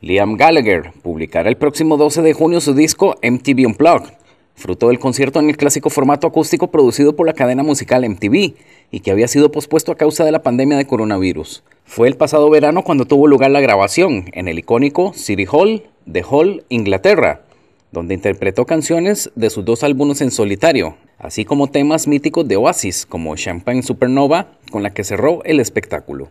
Liam Gallagher publicará el próximo 12 de junio su disco MTV Unplugged, fruto del concierto en el clásico formato acústico producido por la cadena musical MTV y que había sido pospuesto a causa de la pandemia de coronavirus. Fue el pasado verano cuando tuvo lugar la grabación en el icónico City Hall de Hall, Inglaterra, donde interpretó canciones de sus dos álbumes en solitario, así como temas míticos de Oasis como Champagne Supernova, con la que cerró el espectáculo.